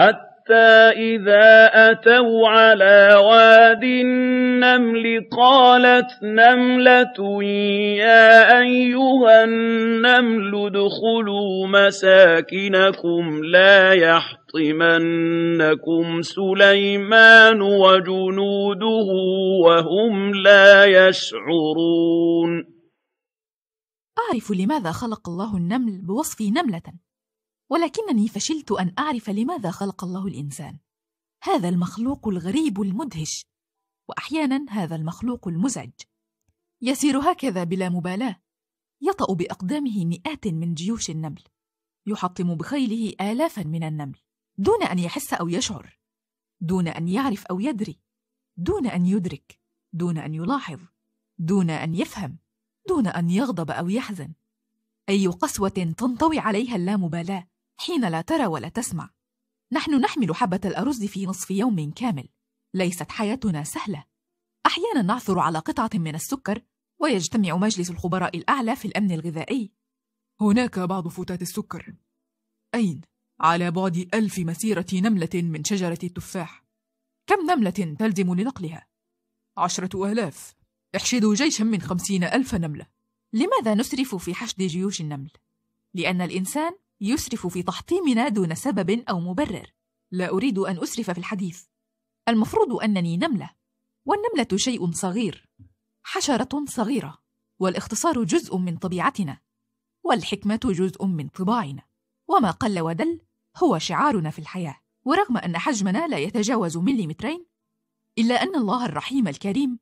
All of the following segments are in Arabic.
حتى إذا أتوا على واد النمل قالت نملة يا أيها النمل ادخلوا مساكنكم لا يحطمنكم سليمان وجنوده وهم لا يشعرون أعرف لماذا خلق الله النمل بوصف نملة ولكنني فشلت أن أعرف لماذا خلق الله الإنسان هذا المخلوق الغريب المدهش وأحيانا هذا المخلوق المزعج يسير هكذا بلا مبالاة يطأ بأقدامه مئات من جيوش النمل يحطم بخيله آلافا من النمل دون أن يحس أو يشعر دون أن يعرف أو يدري دون أن يدرك دون أن يلاحظ دون أن يفهم دون أن يغضب أو يحزن أي قسوة تنطوي عليها اللامبالاة حين لا ترى ولا تسمع نحن نحمل حبة الأرز في نصف يوم كامل ليست حياتنا سهلة أحيانا نعثر على قطعة من السكر ويجتمع مجلس الخبراء الأعلى في الأمن الغذائي هناك بعض فتات السكر أين؟ على بعد ألف مسيرة نملة من شجرة التفاح كم نملة تلزم لنقلها؟ عشرة آلاف احشدوا جيشا من خمسين ألف نملة لماذا نسرف في حشد جيوش النمل؟ لأن الإنسان يسرف في تحطيمنا دون سبب أو مبرر لا أريد أن أسرف في الحديث المفروض أنني نملة والنملة شيء صغير حشرة صغيرة والاختصار جزء من طبيعتنا والحكمة جزء من طباعنا وما قل ودل هو شعارنا في الحياة ورغم أن حجمنا لا يتجاوز مليمترين إلا أن الله الرحيم الكريم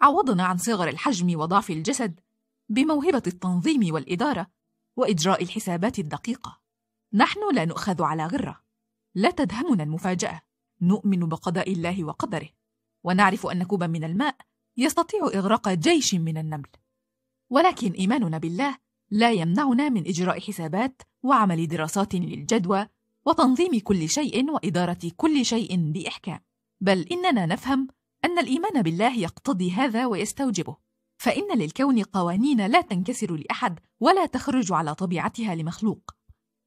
عوضنا عن صغر الحجم وضعف الجسد بموهبة التنظيم والإدارة واجراء الحسابات الدقيقه نحن لا نؤخذ على غره لا تدهمنا المفاجاه نؤمن بقضاء الله وقدره ونعرف ان كوبا من الماء يستطيع اغراق جيش من النمل ولكن ايماننا بالله لا يمنعنا من اجراء حسابات وعمل دراسات للجدوى وتنظيم كل شيء واداره كل شيء باحكام بل اننا نفهم ان الايمان بالله يقتضي هذا ويستوجبه فإن للكون قوانين لا تنكسر لأحد ولا تخرج على طبيعتها لمخلوق.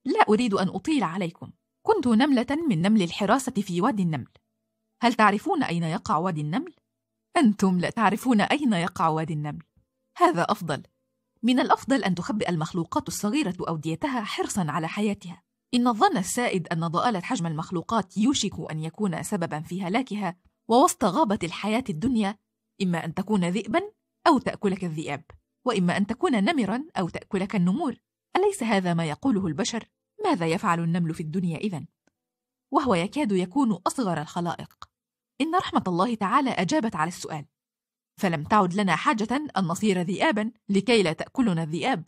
لا أريد أن أطيل عليكم، كنت نملة من نمل الحراسة في وادي النمل. هل تعرفون أين يقع وادي النمل؟ أنتم لا تعرفون أين يقع وادي النمل. هذا أفضل. من الأفضل أن تخبئ المخلوقات الصغيرة أوديتها حرصًا على حياتها. إن الظن السائد أن ضآلة حجم المخلوقات يوشك أن يكون سببًا في هلاكها، ووسط غابة الحياة الدنيا إما أن تكون ذئبًا أو تأكلك الذئاب وإما أن تكون نمرا أو تأكلك النمور أليس هذا ما يقوله البشر؟ ماذا يفعل النمل في الدنيا إذا؟ وهو يكاد يكون أصغر الخلائق إن رحمة الله تعالى أجابت على السؤال فلم تعد لنا حاجة أن نصير ذئابا لكي لا تأكلنا الذئاب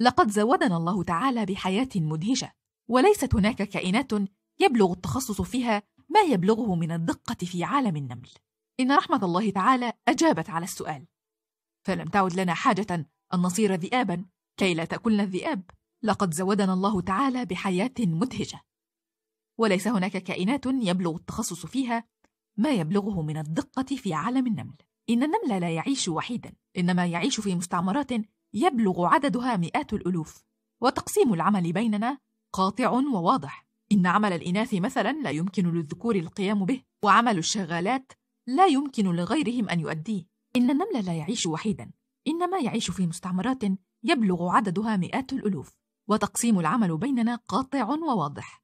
لقد زودنا الله تعالى بحياة مدهشة وليست هناك كائنات يبلغ التخصص فيها ما يبلغه من الدقة في عالم النمل إن رحمة الله تعالى أجابت على السؤال فلم تعد لنا حاجة أن نصير ذئابا كي لا تأكلنا الذئاب لقد زودنا الله تعالى بحياة مدهشة وليس هناك كائنات يبلغ التخصص فيها ما يبلغه من الدقة في عالم النمل إن النمل لا يعيش وحيدا إنما يعيش في مستعمرات يبلغ عددها مئات الألوف وتقسيم العمل بيننا قاطع وواضح إن عمل الإناث مثلا لا يمكن للذكور القيام به وعمل الشغالات لا يمكن لغيرهم أن يؤديه إن النمل لا يعيش وحيدا إنما يعيش في مستعمرات يبلغ عددها مئات الألوف وتقسيم العمل بيننا قاطع وواضح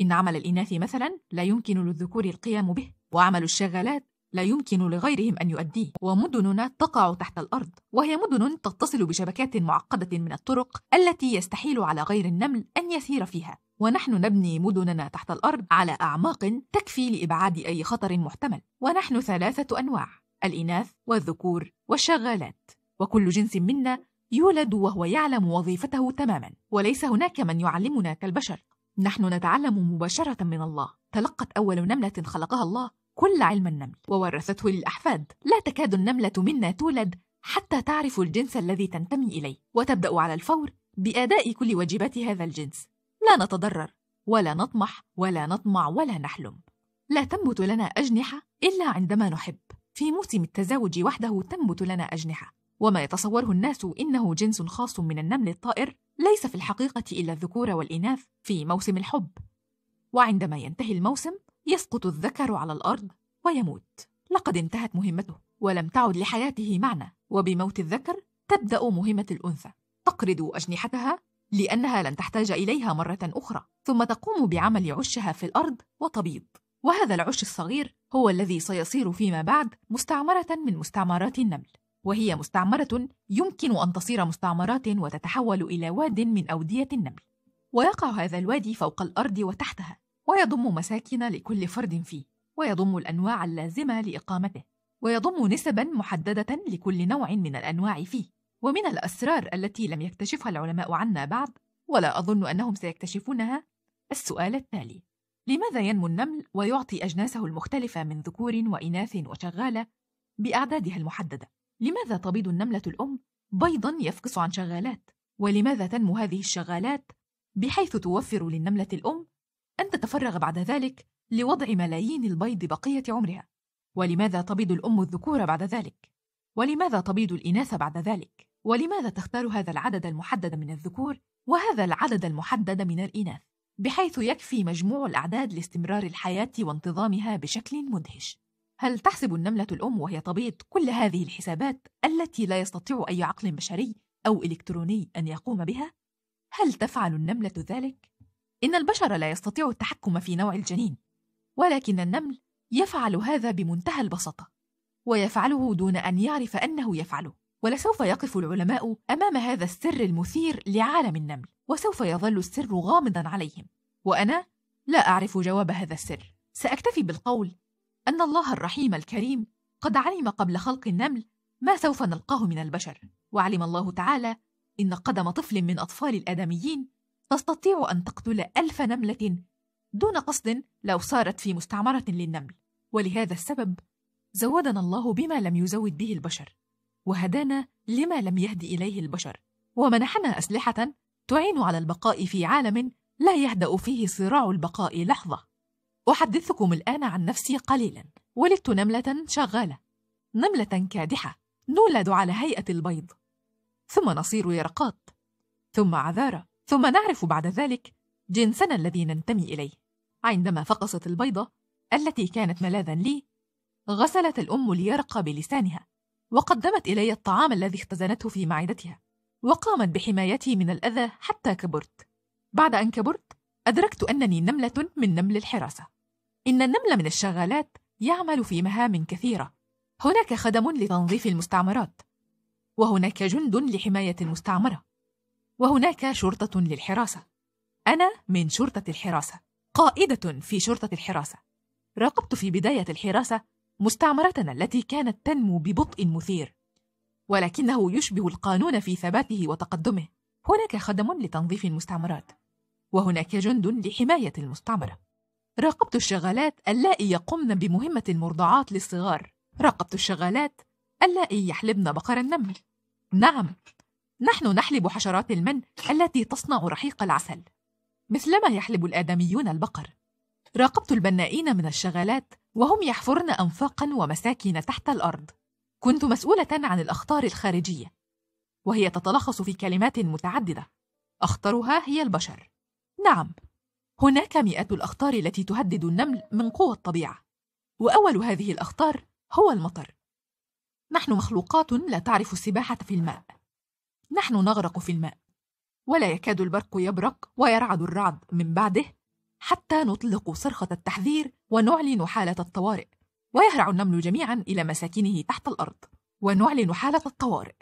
إن عمل الإناث مثلا لا يمكن للذكور القيام به وعمل الشغالات لا يمكن لغيرهم أن يؤديه ومدننا تقع تحت الأرض وهي مدن تتصل بشبكات معقدة من الطرق التي يستحيل على غير النمل أن يسير فيها ونحن نبني مدننا تحت الأرض على أعماق تكفي لإبعاد أي خطر محتمل ونحن ثلاثة أنواع الإناث والذكور والشغالات وكل جنس منا يولد وهو يعلم وظيفته تماما وليس هناك من يعلمنا كالبشر نحن نتعلم مباشرة من الله تلقت أول نملة خلقها الله كل علم النمل وورثته للأحفاد لا تكاد النملة منا تولد حتى تعرف الجنس الذي تنتمي إليه وتبدأ على الفور بأداء كل واجبات هذا الجنس لا نتضرر ولا نطمح ولا نطمع ولا نحلم لا تنبت لنا أجنحة إلا عندما نحب في موسم التزاوج وحده تنبت لنا أجنحة وما يتصوره الناس إنه جنس خاص من النمل الطائر ليس في الحقيقة إلا الذكور والإناث في موسم الحب وعندما ينتهي الموسم يسقط الذكر على الأرض ويموت لقد انتهت مهمته ولم تعد لحياته معنى وبموت الذكر تبدأ مهمة الأنثى تقرض أجنحتها لأنها لن تحتاج إليها مرة أخرى ثم تقوم بعمل عشها في الأرض وتبيض وهذا العش الصغير هو الذي سيصير فيما بعد مستعمرة من مستعمرات النمل وهي مستعمرة يمكن أن تصير مستعمرات وتتحول إلى واد من أودية النمل ويقع هذا الوادي فوق الأرض وتحتها ويضم مساكن لكل فرد فيه ويضم الأنواع اللازمة لإقامته ويضم نسبا محددة لكل نوع من الأنواع فيه ومن الأسرار التي لم يكتشفها العلماء عنا بعد ولا أظن أنهم سيكتشفونها السؤال التالي لماذا ينمو النمل ويعطي أجناسه المختلفة من ذكور وإناث وشغالة بأعدادها المحددة؟ لماذا تبيض النملة الأم بيضا يفقس عن شغالات؟ ولماذا تنمو هذه الشغالات بحيث توفر للنملة الأم أن تتفرغ بعد ذلك لوضع ملايين البيض بقية عمرها؟ ولماذا تبيض الأم الذكور بعد ذلك؟ ولماذا تبيض الإناث بعد ذلك؟ ولماذا تختار هذا العدد المحدد من الذكور وهذا العدد المحدد من الإناث؟ بحيث يكفي مجموع الأعداد لاستمرار الحياة وانتظامها بشكل مدهش. هل تحسب النملة الأم وهي تبيض كل هذه الحسابات التي لا يستطيع أي عقل بشري أو إلكتروني أن يقوم بها؟ هل تفعل النملة ذلك؟ إن البشر لا يستطيع التحكم في نوع الجنين، ولكن النمل يفعل هذا بمنتهى البساطة، ويفعله دون أن يعرف أنه يفعله. ولسوف يقف العلماء امام هذا السر المثير لعالم النمل وسوف يظل السر غامضا عليهم وانا لا اعرف جواب هذا السر ساكتفي بالقول ان الله الرحيم الكريم قد علم قبل خلق النمل ما سوف نلقاه من البشر وعلم الله تعالى ان قدم طفل من اطفال الادميين تستطيع ان تقتل الف نمله دون قصد لو صارت في مستعمره للنمل ولهذا السبب زودنا الله بما لم يزود به البشر وهدانا لما لم يهد إليه البشر ومنحنا أسلحة تعين على البقاء في عالم لا يهدأ فيه صراع البقاء لحظة أحدثكم الآن عن نفسي قليلا ولدت نملة شغالة نملة كادحة نولد على هيئة البيض ثم نصير يرقات ثم عذارى ثم نعرف بعد ذلك جنسنا الذي ننتمي إليه عندما فقست البيضة التي كانت ملاذا لي غسلت الأم اليرق بلسانها وقدمت إلي الطعام الذي اختزنته في معدتها وقامت بحمايتي من الأذى حتى كبرت بعد أن كبرت أدركت أنني نملة من نمل الحراسة إن النمل من الشغالات يعمل في مهام كثيرة هناك خدم لتنظيف المستعمرات وهناك جند لحماية المستعمرة وهناك شرطة للحراسة أنا من شرطة الحراسة قائدة في شرطة الحراسة راقبت في بداية الحراسة مستعمرتنا التي كانت تنمو ببطء مثير ولكنه يشبه القانون في ثباته وتقدمه هناك خدم لتنظيف المستعمرات وهناك جند لحماية المستعمرة راقبت الشغالات اللائي يقمن بمهمة المرضعات للصغار راقبت الشغالات اللائي يحلبن بقر النمل نعم نحن نحلب حشرات المن التي تصنع رحيق العسل مثلما يحلب الآدميون البقر راقبت البنائين من الشغالات وهم يحفرن أنفاقا ومساكن تحت الأرض كنت مسؤولة عن الأخطار الخارجية وهي تتلخص في كلمات متعددة أخطرها هي البشر نعم هناك مئات الأخطار التي تهدد النمل من قوى الطبيعة وأول هذه الأخطار هو المطر نحن مخلوقات لا تعرف السباحة في الماء نحن نغرق في الماء ولا يكاد البرق يبرق ويرعد الرعد من بعده حتى نطلق صرخة التحذير ونعلن حالة الطوارئ ويهرع النمل جميعا إلى مساكنه تحت الأرض ونعلن حالة الطوارئ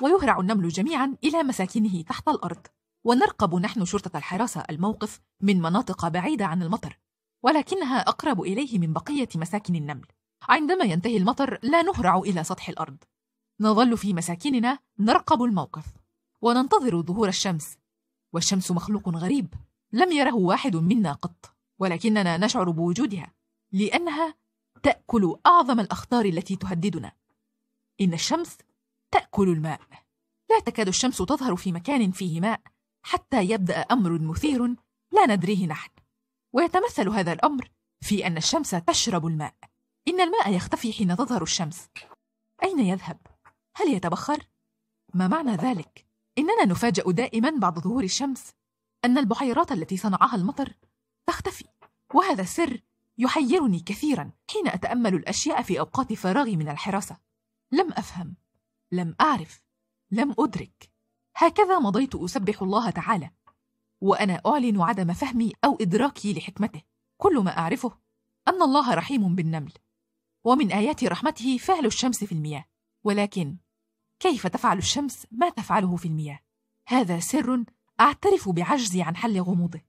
ويهرع النمل جميعا إلى مساكنه تحت الأرض ونرقب نحن شرطة الحراسة الموقف من مناطق بعيدة عن المطر ولكنها أقرب إليه من بقية مساكن النمل عندما ينتهي المطر لا نهرع إلى سطح الأرض نظل في مساكننا نرقب الموقف وننتظر ظهور الشمس والشمس مخلوق غريب لم يره واحد منا قط ولكننا نشعر بوجودها لانها تاكل اعظم الاخطار التي تهددنا ان الشمس تاكل الماء لا تكاد الشمس تظهر في مكان فيه ماء حتى يبدا امر مثير لا ندريه نحن ويتمثل هذا الامر في ان الشمس تشرب الماء ان الماء يختفي حين تظهر الشمس اين يذهب هل يتبخر ما معنى ذلك اننا نفاجا دائما بعد ظهور الشمس ان البحيرات التي صنعها المطر تختفي وهذا سر يحيرني كثيرا حين أتأمل الأشياء في أوقات فراغي من الحراسة لم أفهم لم أعرف لم أدرك هكذا مضيت أسبح الله تعالى وأنا أعلن عدم فهمي أو إدراكي لحكمته كل ما أعرفه أن الله رحيم بالنمل ومن آيات رحمته فعل الشمس في المياه ولكن كيف تفعل الشمس ما تفعله في المياه هذا سر أعترف بعجزي عن حل غموضه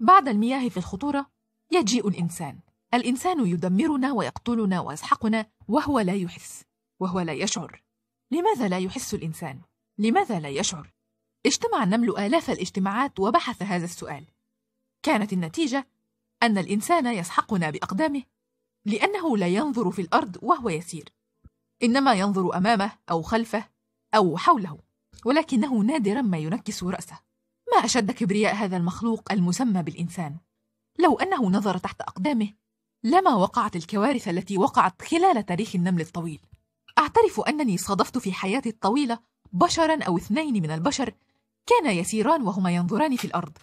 بعد المياه في الخطورة يجيء الإنسان الإنسان يدمرنا ويقتلنا ويسحقنا وهو لا يحس وهو لا يشعر لماذا لا يحس الإنسان؟ لماذا لا يشعر؟ اجتمع النمل آلاف الاجتماعات وبحث هذا السؤال كانت النتيجة أن الإنسان يسحقنا بأقدامه لأنه لا ينظر في الأرض وهو يسير إنما ينظر أمامه أو خلفه أو حوله ولكنه نادرا ما ينكس رأسه ما أشد كبرياء هذا المخلوق المسمى بالإنسان لو أنه نظر تحت أقدامه لما وقعت الكوارث التي وقعت خلال تاريخ النمل الطويل أعترف أنني صادفت في حياتي الطويلة بشرا أو اثنين من البشر كانا يسيران وهما ينظران في الأرض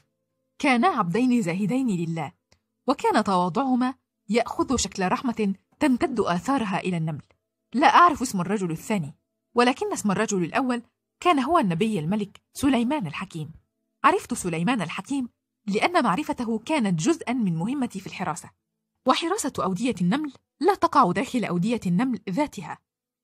كانا عبدين زاهدين لله وكان تواضعهما يأخذ شكل رحمة تمتد آثارها إلى النمل لا أعرف اسم الرجل الثاني ولكن اسم الرجل الأول كان هو النبي الملك سليمان الحكيم عرفت سليمان الحكيم لأن معرفته كانت جزءا من مهمتي في الحراسة وحراسة أودية النمل لا تقع داخل أودية النمل ذاتها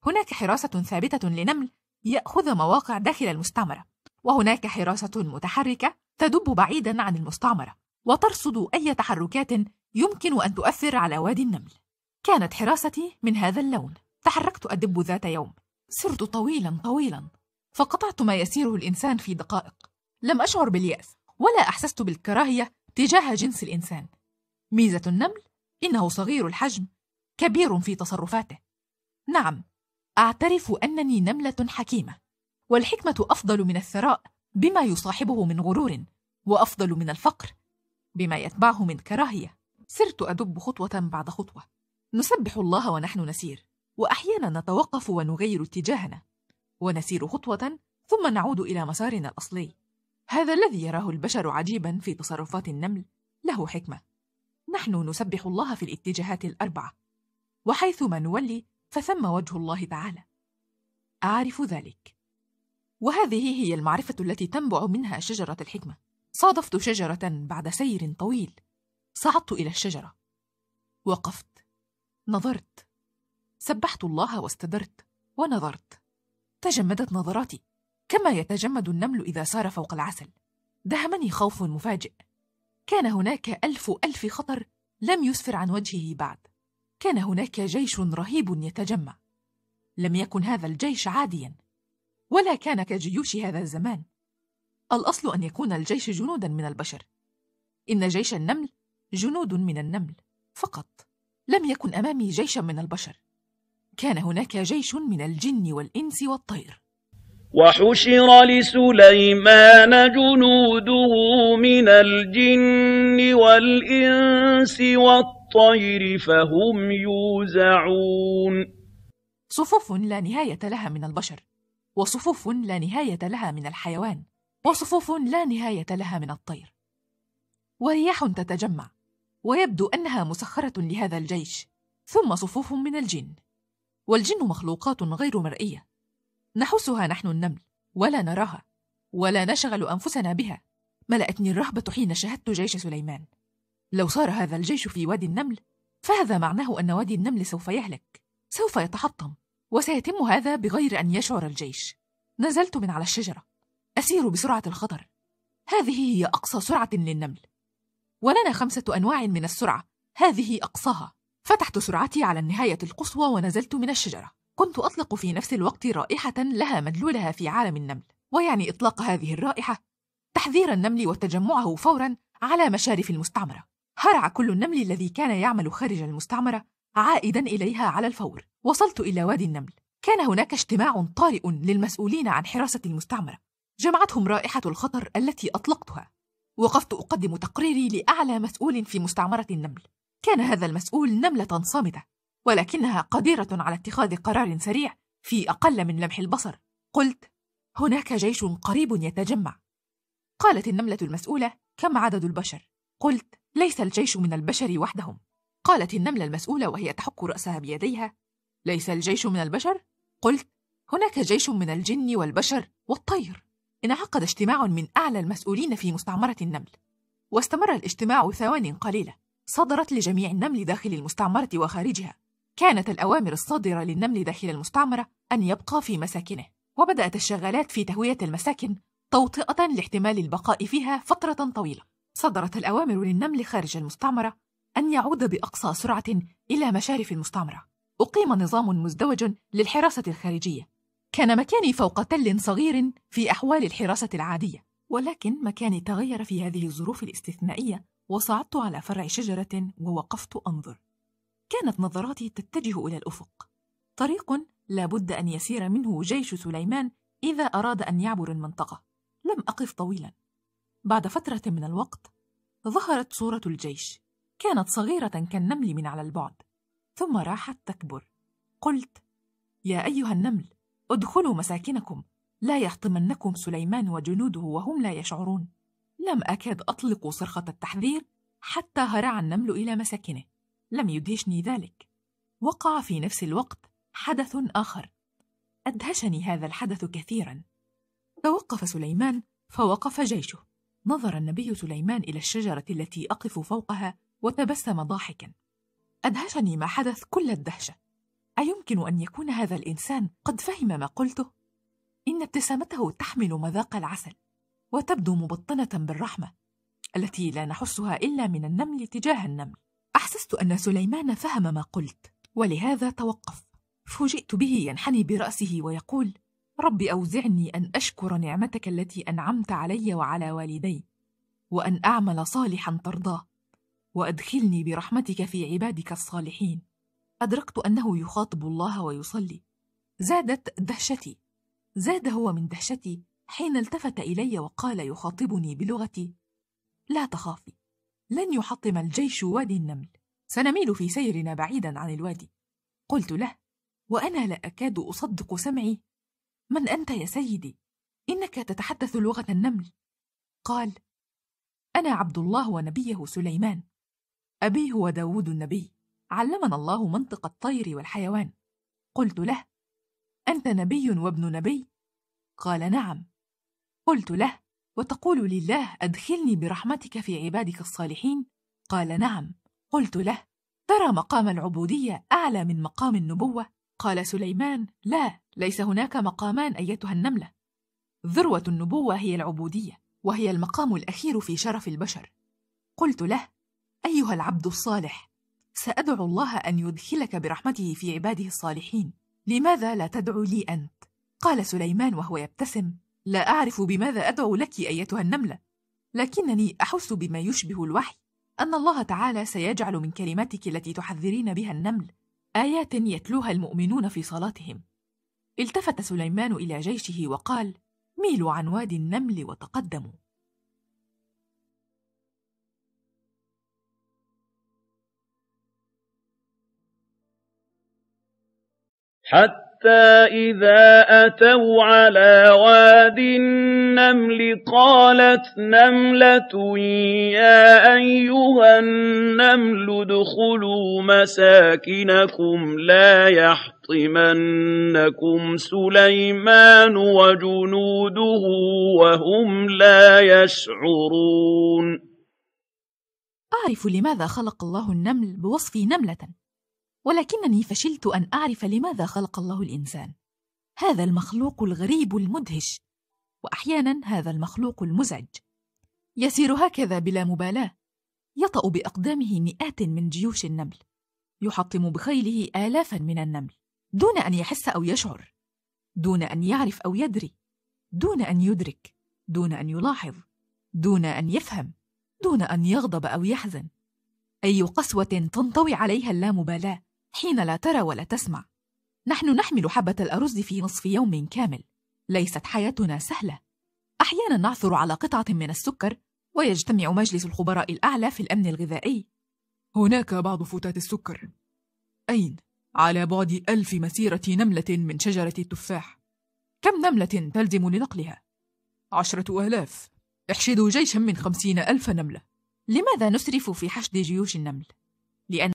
هناك حراسة ثابتة لنمل يأخذ مواقع داخل المستعمرة وهناك حراسة متحركة تدب بعيدا عن المستعمرة وترصد أي تحركات يمكن أن تؤثر على وادي النمل كانت حراستي من هذا اللون تحركت أدب ذات يوم سرت طويلا طويلا فقطعت ما يسيره الإنسان في دقائق لم أشعر باليأس ولا أحسست بالكراهية تجاه جنس الإنسان ميزة النمل إنه صغير الحجم كبير في تصرفاته نعم أعترف أنني نملة حكيمة والحكمة أفضل من الثراء بما يصاحبه من غرور وأفضل من الفقر بما يتبعه من كراهية سرت أدب خطوة بعد خطوة نسبح الله ونحن نسير وأحيانا نتوقف ونغير اتجاهنا ونسير خطوة ثم نعود إلى مسارنا الأصلي هذا الذي يراه البشر عجيبا في تصرفات النمل له حكمة نحن نسبح الله في الاتجاهات الأربعة وحيثما نولي فثم وجه الله تعالى أعرف ذلك وهذه هي المعرفة التي تنبع منها شجرة الحكمة صادفت شجرة بعد سير طويل صعدت إلى الشجرة وقفت نظرت سبحت الله واستدرت ونظرت تجمدت نظراتي كما يتجمد النمل إذا سار فوق العسل دهمني خوف مفاجئ كان هناك ألف ألف خطر لم يسفر عن وجهه بعد كان هناك جيش رهيب يتجمع لم يكن هذا الجيش عاديا ولا كان كجيوش هذا الزمان الأصل أن يكون الجيش جنودا من البشر إن جيش النمل جنود من النمل فقط لم يكن أمامي جيشا من البشر كان هناك جيش من الجن والإنس والطير وحشر لسليمان جنوده من الجن والإنس والطير فهم يوزعون صفوف لا نهاية لها من البشر وصفوف لا نهاية لها من الحيوان وصفوف لا نهاية لها من الطير ورياح تتجمع ويبدو أنها مسخرة لهذا الجيش ثم صفوف من الجن والجن مخلوقات غير مرئية نحسها نحن النمل ولا نراها ولا نشغل أنفسنا بها ملأتني الرهبة حين شاهدت جيش سليمان لو صار هذا الجيش في وادي النمل فهذا معناه أن وادي النمل سوف يهلك سوف يتحطم وسيتم هذا بغير أن يشعر الجيش نزلت من على الشجرة أسير بسرعة الخطر هذه هي أقصى سرعة للنمل ولنا خمسة أنواع من السرعة هذه أقصاها فتحت سرعتي على النهاية القصوى ونزلت من الشجرة كنت أطلق في نفس الوقت رائحة لها مدلولها في عالم النمل ويعني إطلاق هذه الرائحة تحذير النمل وتجمعه فورا على مشارف المستعمرة هرع كل النمل الذي كان يعمل خارج المستعمرة عائدا إليها على الفور وصلت إلى وادي النمل كان هناك اجتماع طارئ للمسؤولين عن حراسة المستعمرة جمعتهم رائحة الخطر التي أطلقتها وقفت أقدم تقريري لأعلى مسؤول في مستعمرة النمل كان هذا المسؤول نملة صامتة ولكنها قديرة على اتخاذ قرار سريع في أقل من لمح البصر قلت هناك جيش قريب يتجمع قالت النملة المسؤولة كم عدد البشر؟ قلت ليس الجيش من البشر وحدهم قالت النملة المسؤولة وهي تحك رأسها بيديها ليس الجيش من البشر؟ قلت هناك جيش من الجن والبشر والطير انعقد اجتماع من أعلى المسؤولين في مستعمرة النمل واستمر الاجتماع ثوان قليلة صدرت لجميع النمل داخل المستعمرة وخارجها كانت الأوامر الصادرة للنمل داخل المستعمرة أن يبقى في مساكنه وبدأت الشغالات في تهوية المساكن توطئة لاحتمال البقاء فيها فترة طويلة صدرت الأوامر للنمل خارج المستعمرة أن يعود بأقصى سرعة إلى مشارف المستعمرة أقيم نظام مزدوج للحراسة الخارجية كان مكاني فوق تل صغير في أحوال الحراسة العادية ولكن مكاني تغير في هذه الظروف الاستثنائية وصعدت على فرع شجرة ووقفت أنظر كانت نظراتي تتجه إلى الأفق طريق لا بد أن يسير منه جيش سليمان إذا أراد أن يعبر المنطقة لم أقف طويلا بعد فترة من الوقت ظهرت صورة الجيش كانت صغيرة كالنمل من على البعد ثم راحت تكبر قلت يا أيها النمل ادخلوا مساكنكم لا يحطمنكم سليمان وجنوده وهم لا يشعرون لم أكاد أطلق صرخة التحذير حتى هرع النمل إلى مساكنه لم يدهشني ذلك وقع في نفس الوقت حدث آخر أدهشني هذا الحدث كثيرا توقف سليمان فوقف جيشه نظر النبي سليمان إلى الشجرة التي أقف فوقها وتبسم ضاحكا أدهشني ما حدث كل الدهشة أيمكن أن يكون هذا الإنسان قد فهم ما قلته؟ إن ابتسامته تحمل مذاق العسل وتبدو مبطنة بالرحمة التي لا نحسها إلا من النمل تجاه النمل أحسست أن سليمان فهم ما قلت ولهذا توقف فوجئت به ينحني برأسه ويقول رب أوزعني أن أشكر نعمتك التي أنعمت علي وعلى والدي وأن أعمل صالحا ترضاه وأدخلني برحمتك في عبادك الصالحين أدركت أنه يخاطب الله ويصلي زادت دهشتي زاد هو من دهشتي حين التفت إلي وقال يخاطبني بلغتي لا تخافي لن يحطم الجيش وادي النمل سنميل في سيرنا بعيدا عن الوادي قلت له وانا لا اكاد اصدق سمعي من انت يا سيدي انك تتحدث لغه النمل قال انا عبد الله ونبيه سليمان ابي هو داود النبي علمنا الله منطق الطير والحيوان قلت له انت نبي وابن نبي قال نعم قلت له وتقول لله ادخلني برحمتك في عبادك الصالحين قال نعم قلت له ترى مقام العبودية أعلى من مقام النبوة؟ قال سليمان لا ليس هناك مقامان أيتها النملة ذروة النبوة هي العبودية وهي المقام الأخير في شرف البشر قلت له أيها العبد الصالح سأدعو الله أن يدخلك برحمته في عباده الصالحين لماذا لا تدعو لي أنت؟ قال سليمان وهو يبتسم لا أعرف بماذا أدعو لك أيتها النملة لكنني أحس بما يشبه الوحي أن الله تعالى سيجعل من كلماتك التي تحذرين بها النمل آيات يتلوها المؤمنون في صلاتهم التفت سليمان إلى جيشه وقال ميلوا عن وادي النمل وتقدموا حتى حتى إذا أتوا على واد النمل قالت نملة يا أيها النمل ادخلوا مساكنكم لا يحطمنكم سليمان وجنوده وهم لا يشعرون أعرف لماذا خلق الله النمل بوصف نملةً ولكنني فشلت أن أعرف لماذا خلق الله الإنسان هذا المخلوق الغريب المدهش وأحيانا هذا المخلوق المزعج يسير هكذا بلا مبالاة يطأ بأقدامه مئات من جيوش النمل يحطم بخيله آلافا من النمل دون أن يحس أو يشعر دون أن يعرف أو يدري دون أن يدرك دون أن يلاحظ دون أن يفهم دون أن يغضب أو يحزن أي قسوة تنطوي عليها اللامبالاة حين لا ترى ولا تسمع نحن نحمل حبة الأرز في نصف يوم كامل ليست حياتنا سهلة أحيانا نعثر على قطعة من السكر ويجتمع مجلس الخبراء الأعلى في الأمن الغذائي هناك بعض فتات السكر أين؟ على بعد ألف مسيرة نملة من شجرة التفاح كم نملة تلزم لنقلها؟ عشرة آلاف احشدوا جيشا من خمسين ألف نملة لماذا نسرف في حشد جيوش النمل؟ لأن